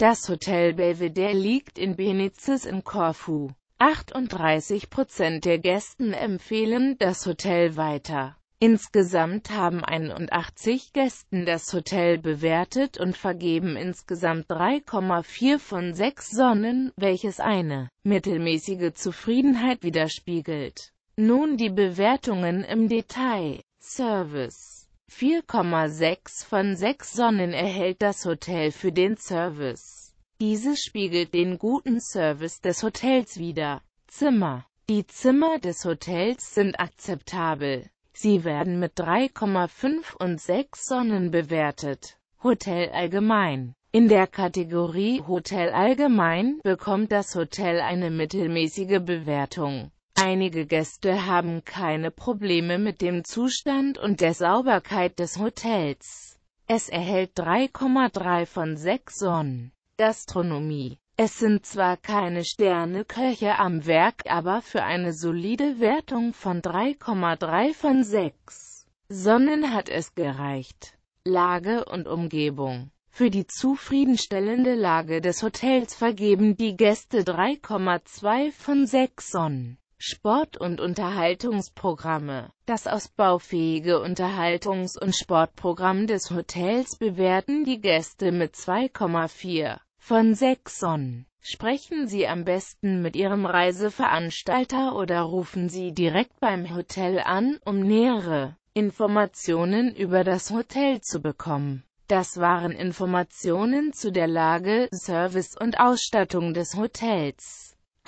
Das Hotel Belvedere liegt in Benizes in Korfu. 38 der Gästen empfehlen das Hotel weiter. Insgesamt haben 81 Gästen das Hotel bewertet und vergeben insgesamt 3,4 von 6 Sonnen, welches eine mittelmäßige Zufriedenheit widerspiegelt. Nun die Bewertungen im Detail. Service 4,6 von 6 Sonnen erhält das Hotel für den Service. Dieses spiegelt den guten Service des Hotels wider. Zimmer Die Zimmer des Hotels sind akzeptabel. Sie werden mit 3,5 und 6 Sonnen bewertet. Hotel allgemein in der Kategorie Hotel allgemein bekommt das Hotel eine mittelmäßige Bewertung. Einige Gäste haben keine Probleme mit dem Zustand und der Sauberkeit des Hotels. Es erhält 3,3 von 6 Sonnen. Gastronomie es sind zwar keine Sterneköche am Werk, aber für eine solide Wertung von 3,3 von 6 Sonnen hat es gereicht. Lage und Umgebung Für die zufriedenstellende Lage des Hotels vergeben die Gäste 3,2 von 6 Sonnen. Sport- und Unterhaltungsprogramme. Das ausbaufähige Unterhaltungs- und Sportprogramm des Hotels bewerten die Gäste mit 2,4 von 6 Sonnen. Sprechen Sie am besten mit Ihrem Reiseveranstalter oder rufen Sie direkt beim Hotel an, um nähere Informationen über das Hotel zu bekommen. Das waren Informationen zu der Lage, Service und Ausstattung des Hotels.